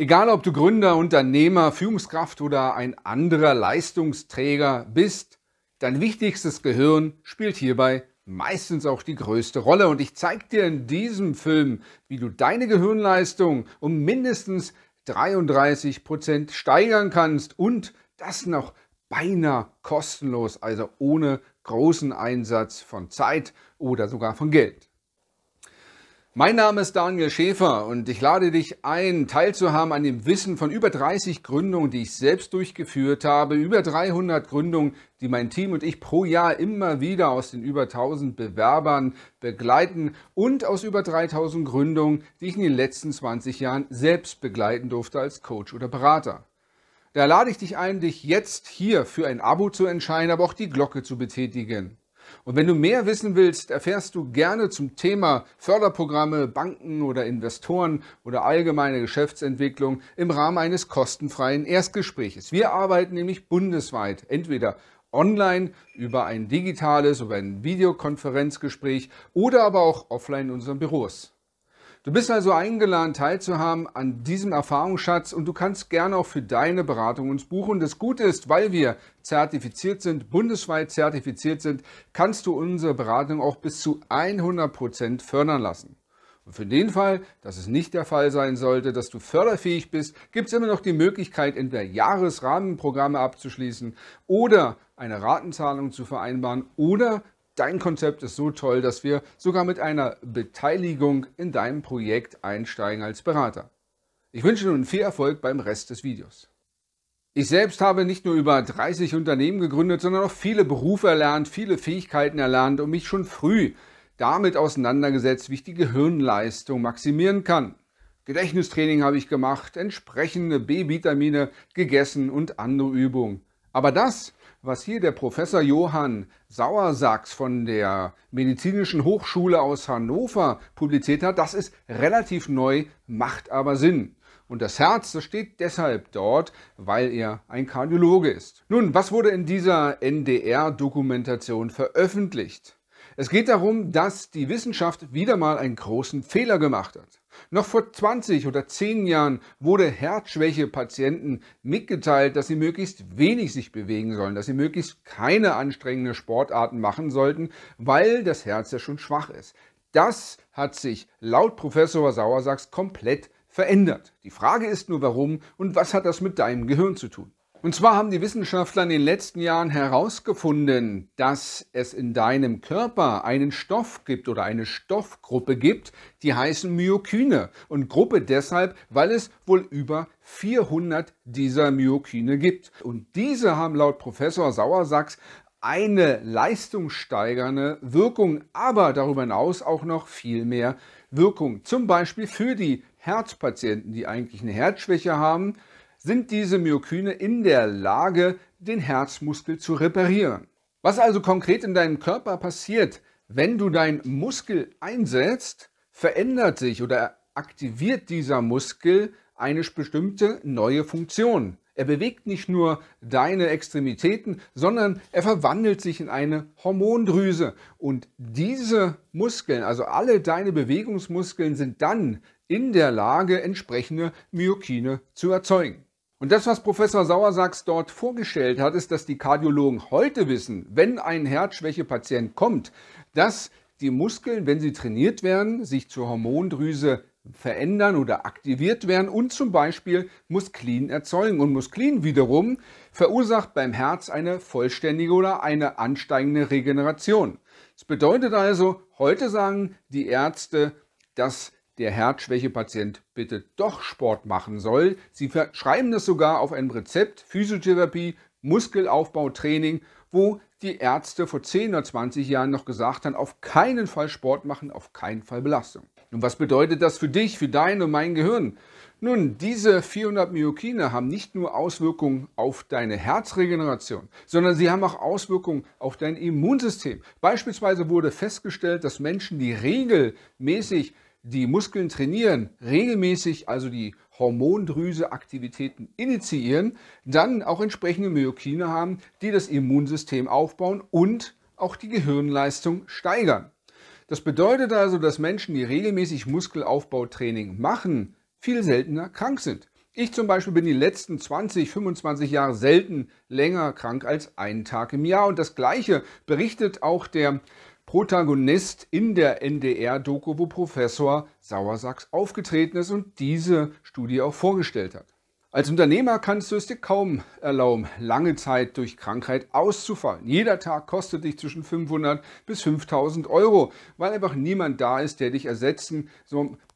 Egal ob du Gründer, Unternehmer, Führungskraft oder ein anderer Leistungsträger bist, dein wichtigstes Gehirn spielt hierbei meistens auch die größte Rolle. Und ich zeige dir in diesem Film, wie du deine Gehirnleistung um mindestens 33% Prozent steigern kannst und das noch beinahe kostenlos, also ohne großen Einsatz von Zeit oder sogar von Geld. Mein Name ist Daniel Schäfer und ich lade dich ein, teilzuhaben an dem Wissen von über 30 Gründungen, die ich selbst durchgeführt habe, über 300 Gründungen, die mein Team und ich pro Jahr immer wieder aus den über 1000 Bewerbern begleiten und aus über 3000 Gründungen, die ich in den letzten 20 Jahren selbst begleiten durfte als Coach oder Berater. Da lade ich dich ein, dich jetzt hier für ein Abo zu entscheiden, aber auch die Glocke zu betätigen. Und wenn du mehr wissen willst, erfährst du gerne zum Thema Förderprogramme, Banken oder Investoren oder allgemeine Geschäftsentwicklung im Rahmen eines kostenfreien Erstgespräches. Wir arbeiten nämlich bundesweit, entweder online über ein digitales, oder ein Videokonferenzgespräch oder aber auch offline in unseren Büros. Du bist also eingeladen, teilzuhaben an diesem Erfahrungsschatz und du kannst gerne auch für deine Beratung uns buchen. Das Gute ist, weil wir zertifiziert sind, bundesweit zertifiziert sind, kannst du unsere Beratung auch bis zu 100% Prozent fördern lassen. Und für den Fall, dass es nicht der Fall sein sollte, dass du förderfähig bist, gibt es immer noch die Möglichkeit, entweder Jahresrahmenprogramme abzuschließen oder eine Ratenzahlung zu vereinbaren oder dein Konzept ist so toll, dass wir sogar mit einer Beteiligung in deinem Projekt einsteigen als Berater. Ich wünsche nun viel Erfolg beim Rest des Videos. Ich selbst habe nicht nur über 30 Unternehmen gegründet, sondern auch viele Berufe erlernt, viele Fähigkeiten erlernt und mich schon früh damit auseinandergesetzt, wie ich die Gehirnleistung maximieren kann. Gedächtnistraining habe ich gemacht, entsprechende B-Vitamine gegessen und andere Übungen. Aber das was hier der Professor Johann Sauersachs von der Medizinischen Hochschule aus Hannover publiziert hat, das ist relativ neu, macht aber Sinn. Und das Herz das steht deshalb dort, weil er ein Kardiologe ist. Nun, was wurde in dieser NDR-Dokumentation veröffentlicht? Es geht darum, dass die Wissenschaft wieder mal einen großen Fehler gemacht hat. Noch vor 20 oder 10 Jahren wurde Herzschwäche-Patienten mitgeteilt, dass sie möglichst wenig sich bewegen sollen, dass sie möglichst keine anstrengenden Sportarten machen sollten, weil das Herz ja schon schwach ist. Das hat sich laut Professor Sauersachs komplett verändert. Die Frage ist nur warum und was hat das mit deinem Gehirn zu tun? Und zwar haben die Wissenschaftler in den letzten Jahren herausgefunden, dass es in deinem Körper einen Stoff gibt oder eine Stoffgruppe gibt, die heißen Myokine. Und Gruppe deshalb, weil es wohl über 400 dieser Myokine gibt. Und diese haben laut Professor Sauersachs eine leistungssteigernde Wirkung, aber darüber hinaus auch noch viel mehr Wirkung. Zum Beispiel für die Herzpatienten, die eigentlich eine Herzschwäche haben sind diese Myokine in der Lage, den Herzmuskel zu reparieren. Was also konkret in deinem Körper passiert, wenn du deinen Muskel einsetzt, verändert sich oder aktiviert dieser Muskel eine bestimmte neue Funktion. Er bewegt nicht nur deine Extremitäten, sondern er verwandelt sich in eine Hormondrüse. Und diese Muskeln, also alle deine Bewegungsmuskeln, sind dann in der Lage, entsprechende Myokine zu erzeugen. Und das, was Professor Sauersachs dort vorgestellt hat, ist, dass die Kardiologen heute wissen, wenn ein Herzschwächepatient kommt, dass die Muskeln, wenn sie trainiert werden, sich zur Hormondrüse verändern oder aktiviert werden und zum Beispiel Musklin erzeugen. Und Musklin wiederum verursacht beim Herz eine vollständige oder eine ansteigende Regeneration. Das bedeutet also, heute sagen die Ärzte, dass der Herzschwächepatient bitte doch Sport machen soll. Sie verschreiben das sogar auf einem Rezept, Physiotherapie, Muskelaufbautraining, wo die Ärzte vor 10 oder 20 Jahren noch gesagt haben, auf keinen Fall Sport machen, auf keinen Fall Belastung. Nun, was bedeutet das für dich, für dein und mein Gehirn? Nun, diese 400 Myokine haben nicht nur Auswirkungen auf deine Herzregeneration, sondern sie haben auch Auswirkungen auf dein Immunsystem. Beispielsweise wurde festgestellt, dass Menschen, die regelmäßig die Muskeln trainieren, regelmäßig also die Hormondrüseaktivitäten initiieren, dann auch entsprechende Myokine haben, die das Immunsystem aufbauen und auch die Gehirnleistung steigern. Das bedeutet also, dass Menschen, die regelmäßig Muskelaufbautraining machen, viel seltener krank sind. Ich zum Beispiel bin die letzten 20, 25 Jahre selten länger krank als einen Tag im Jahr. Und das Gleiche berichtet auch der Protagonist in der NDR-Doku, wo Professor Sauersachs aufgetreten ist und diese Studie auch vorgestellt hat. Als Unternehmer kannst du es dir kaum erlauben, lange Zeit durch Krankheit auszufallen. Jeder Tag kostet dich zwischen 500 bis 5000 Euro, weil einfach niemand da ist, der dich ersetzen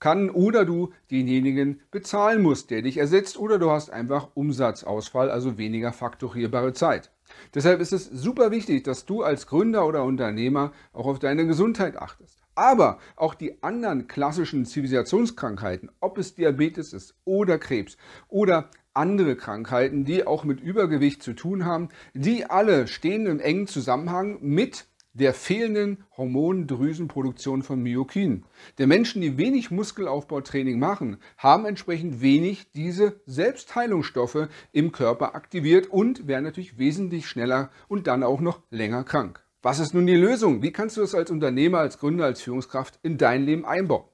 kann oder du denjenigen bezahlen musst, der dich ersetzt oder du hast einfach Umsatzausfall, also weniger faktorierbare Zeit. Deshalb ist es super wichtig, dass du als Gründer oder Unternehmer auch auf deine Gesundheit achtest. Aber auch die anderen klassischen Zivilisationskrankheiten, ob es Diabetes ist oder Krebs oder andere Krankheiten, die auch mit Übergewicht zu tun haben, die alle stehen im engen Zusammenhang mit der fehlenden Hormondrüsenproduktion von Myokinen. Der Menschen, die wenig Muskelaufbautraining machen, haben entsprechend wenig diese Selbstheilungsstoffe im Körper aktiviert und werden natürlich wesentlich schneller und dann auch noch länger krank. Was ist nun die Lösung? Wie kannst du es als Unternehmer, als Gründer, als Führungskraft in dein Leben einbauen?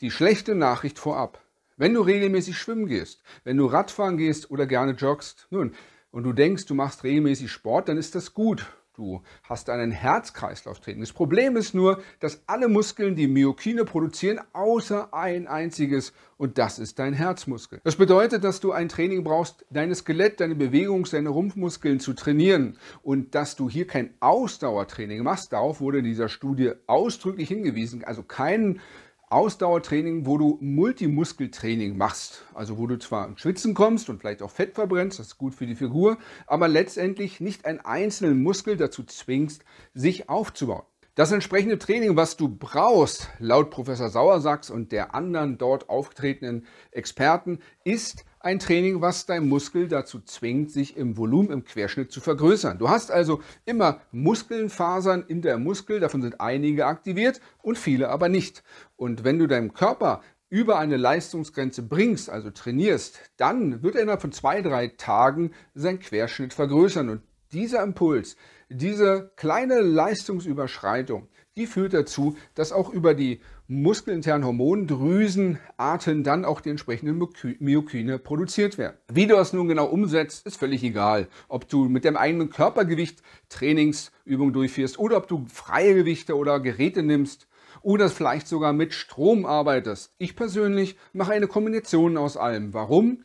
Die schlechte Nachricht vorab. Wenn du regelmäßig schwimmen gehst, wenn du Radfahren gehst oder gerne joggst, nun, und du denkst, du machst regelmäßig Sport, dann ist das gut. Du hast einen Herzkreislauf treten. Das Problem ist nur, dass alle Muskeln die Myokine produzieren, außer ein einziges und das ist dein Herzmuskel. Das bedeutet, dass du ein Training brauchst, dein Skelett, deine Bewegung, deine Rumpfmuskeln zu trainieren und dass du hier kein Ausdauertraining machst. Darauf wurde in dieser Studie ausdrücklich hingewiesen. Also kein Ausdauertraining, wo du Multimuskeltraining machst. Also wo du zwar ins Schwitzen kommst und vielleicht auch Fett verbrennst, das ist gut für die Figur, aber letztendlich nicht einen einzelnen Muskel dazu zwingst, sich aufzubauen. Das entsprechende Training, was du brauchst, laut Professor Sauersachs und der anderen dort auftretenden Experten, ist ein Training, was dein Muskel dazu zwingt, sich im Volumen im Querschnitt zu vergrößern. Du hast also immer Muskelfasern in der Muskel, davon sind einige aktiviert und viele aber nicht. Und wenn du deinem Körper über eine Leistungsgrenze bringst, also trainierst, dann wird er innerhalb von zwei, drei Tagen seinen Querschnitt vergrößern. Und dieser Impuls, diese kleine Leistungsüberschreitung, die führt dazu, dass auch über die muskelinternen Hormondrüsenarten dann auch die entsprechenden Myokine produziert werden. Wie du das nun genau umsetzt, ist völlig egal. Ob du mit deinem eigenen Körpergewicht Trainingsübungen durchführst oder ob du freie Gewichte oder Geräte nimmst oder vielleicht sogar mit Strom arbeitest. Ich persönlich mache eine Kombination aus allem. Warum?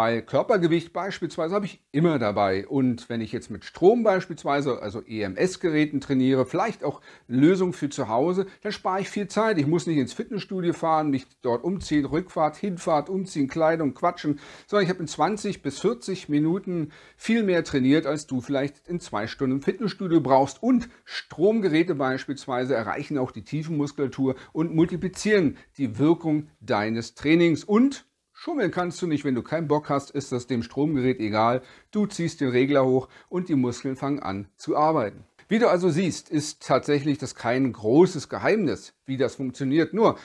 Bei Körpergewicht beispielsweise habe ich immer dabei. Und wenn ich jetzt mit Strom beispielsweise, also EMS-Geräten trainiere, vielleicht auch Lösungen für zu Hause, dann spare ich viel Zeit. Ich muss nicht ins Fitnessstudio fahren, mich dort umziehen, Rückfahrt, Hinfahrt, umziehen, Kleidung, quatschen, sondern ich habe in 20 bis 40 Minuten viel mehr trainiert, als du vielleicht in zwei Stunden im Fitnessstudio brauchst. Und Stromgeräte beispielsweise erreichen auch die Tiefenmuskulatur und multiplizieren die Wirkung deines Trainings. Und Schummeln kannst du nicht, wenn du keinen Bock hast, ist das dem Stromgerät egal. Du ziehst den Regler hoch und die Muskeln fangen an zu arbeiten. Wie du also siehst, ist tatsächlich das kein großes Geheimnis, wie das funktioniert. Nur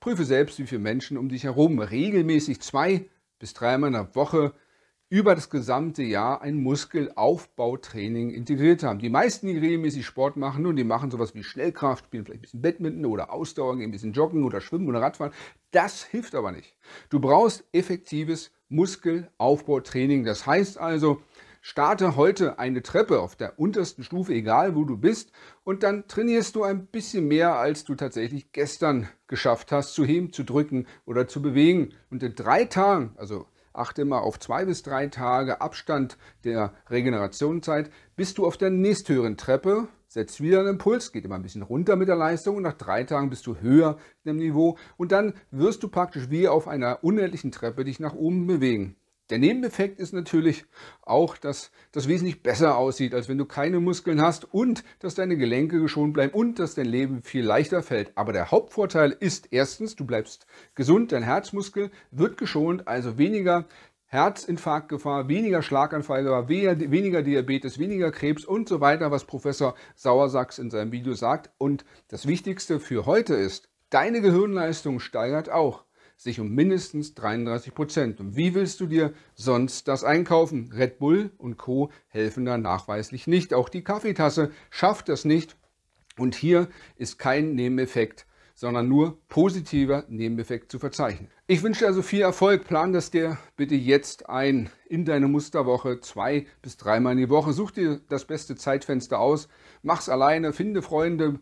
prüfe selbst, wie viele Menschen um dich herum regelmäßig zwei bis dreimal in der Woche über das gesamte Jahr ein Muskelaufbautraining integriert haben. Die meisten, die regelmäßig Sport machen, und die machen sowas wie Schnellkraft, spielen vielleicht ein bisschen Badminton oder Ausdauer, gehen ein bisschen Joggen oder Schwimmen oder Radfahren. Das hilft aber nicht. Du brauchst effektives Muskelaufbautraining. Das heißt also, Starte heute eine Treppe auf der untersten Stufe, egal wo du bist, und dann trainierst du ein bisschen mehr, als du tatsächlich gestern geschafft hast, zu heben, zu drücken oder zu bewegen. Und in drei Tagen, also achte mal auf zwei bis drei Tage Abstand der Regenerationszeit, bist du auf der nächsthöheren Treppe, setzt wieder einen Impuls, geht immer ein bisschen runter mit der Leistung und nach drei Tagen bist du höher in dem Niveau und dann wirst du praktisch wie auf einer unendlichen Treppe dich nach oben bewegen. Der Nebeneffekt ist natürlich auch, dass das wesentlich besser aussieht, als wenn du keine Muskeln hast und dass deine Gelenke geschont bleiben und dass dein Leben viel leichter fällt. Aber der Hauptvorteil ist erstens, du bleibst gesund, dein Herzmuskel wird geschont, also weniger Herzinfarktgefahr, weniger Schlaganfallgefahr, weniger Diabetes, weniger Krebs und so weiter, was Professor Sauersachs in seinem Video sagt. Und das Wichtigste für heute ist, deine Gehirnleistung steigert auch sich um mindestens 33 Prozent. Und wie willst du dir sonst das einkaufen? Red Bull und Co. helfen da nachweislich nicht. Auch die Kaffeetasse schafft das nicht. Und hier ist kein Nebeneffekt sondern nur positiver Nebeneffekt zu verzeichnen. Ich wünsche dir also viel Erfolg. Plan das dir bitte jetzt ein in deine Musterwoche zwei bis dreimal in die Woche. Such dir das beste Zeitfenster aus. Mach's alleine, finde Freunde,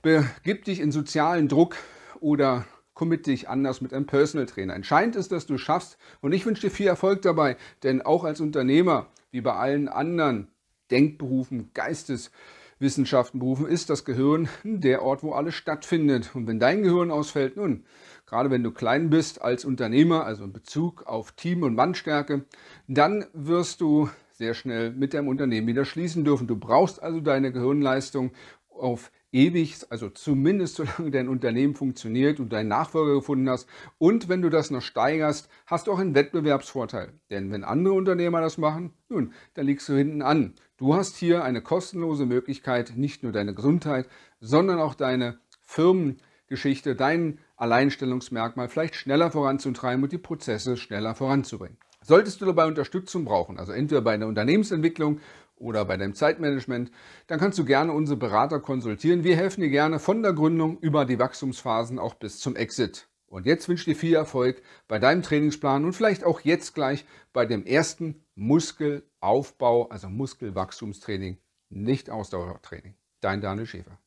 begib dich in sozialen Druck oder committe dich anders mit einem Personal Trainer. Entscheidend ist, dass du schaffst und ich wünsche dir viel Erfolg dabei, denn auch als Unternehmer, wie bei allen anderen Denkberufen, Geistes, Wissenschaften berufen, ist das Gehirn der Ort, wo alles stattfindet. Und wenn dein Gehirn ausfällt, nun, gerade wenn du klein bist als Unternehmer, also in Bezug auf Team- und Mannstärke, dann wirst du sehr schnell mit deinem Unternehmen wieder schließen dürfen. Du brauchst also deine Gehirnleistung auf ewig, also zumindest solange dein Unternehmen funktioniert und deinen Nachfolger gefunden hast. Und wenn du das noch steigerst, hast du auch einen Wettbewerbsvorteil. Denn wenn andere Unternehmer das machen, nun, dann liegst du hinten an. Du hast hier eine kostenlose Möglichkeit, nicht nur deine Gesundheit, sondern auch deine Firmengeschichte, dein Alleinstellungsmerkmal vielleicht schneller voranzutreiben und die Prozesse schneller voranzubringen. Solltest du dabei Unterstützung brauchen, also entweder bei einer Unternehmensentwicklung oder bei deinem Zeitmanagement, dann kannst du gerne unsere Berater konsultieren. Wir helfen dir gerne von der Gründung über die Wachstumsphasen auch bis zum Exit. Und jetzt wünsche ich dir viel Erfolg bei deinem Trainingsplan und vielleicht auch jetzt gleich bei dem ersten Muskelaufbau, also Muskelwachstumstraining, nicht Ausdauertraining. Dein Daniel Schäfer.